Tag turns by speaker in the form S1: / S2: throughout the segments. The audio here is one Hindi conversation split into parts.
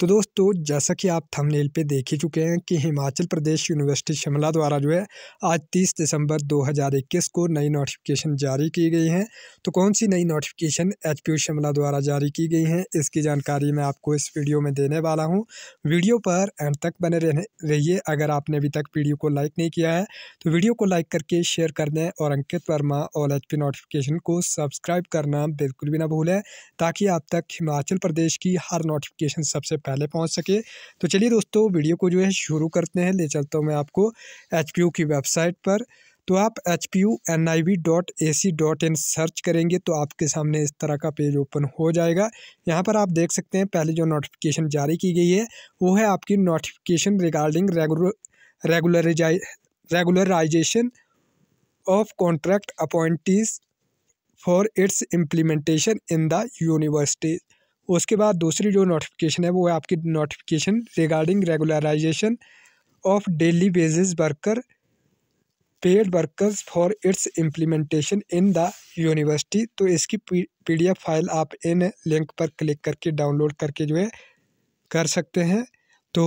S1: तो दोस्तों जैसा कि आप थंबनेल पे देख ही चुके हैं कि हिमाचल प्रदेश यूनिवर्सिटी शिमला द्वारा जो है आज 30 दिसंबर 2021 को नई नोटिफिकेशन जारी की गई हैं तो कौन सी नई नोटिफिकेशन एच शिमला द्वारा जारी की गई हैं इसकी जानकारी मैं आपको इस वीडियो में देने वाला हूँ वीडियो पर एंड तक बने रहिए अगर आपने अभी तक वीडियो को लाइक नहीं किया है तो वीडियो को लाइक करके शेयर कर दें और अंकित वर्मा और एच नोटिफिकेशन को सब्सक्राइब करना बिल्कुल भी ना भूलें ताकि आप तक हिमाचल प्रदेश की हर नोटिफिकेशन सबसे पहले पहुँच सके तो चलिए दोस्तों वीडियो को जो है शुरू करते हैं ले चलता हूँ मैं आपको एच की वेबसाइट पर तो आप H P U N I V dot A C dot in search करेंगे तो आपके सामने इस तरह का पेज ओपन हो जाएगा यहाँ पर आप देख सकते हैं पहले जो नोटिफिकेशन जारी की गई है वो है आपकी notification regarding regular regularise regularisation of contract appointees for its implementation in the university उसके बाद दूसरी जो नोटिफिकेशन है वो है आपकी notification regarding regularisation of daily basis worker paid workers for its implementation in the university तो इसकी एफ़ फाइल आप इन लिंक पर क्लिक करके डाउनलोड करके जो है कर सकते हैं तो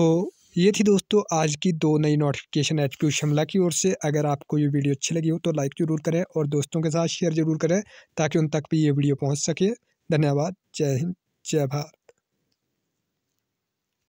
S1: ये थी दोस्तों आज की दो नई नोटिफिकेशन एच पी शिमला की ओर से अगर आपको ये वीडियो अच्छी लगी हो तो लाइक ज़रूर करें और दोस्तों के साथ शेयर ज़रूर करें ताकि उन तक भी ये वीडियो पहुंच सके धन्यवाद जय हिंद जय भारत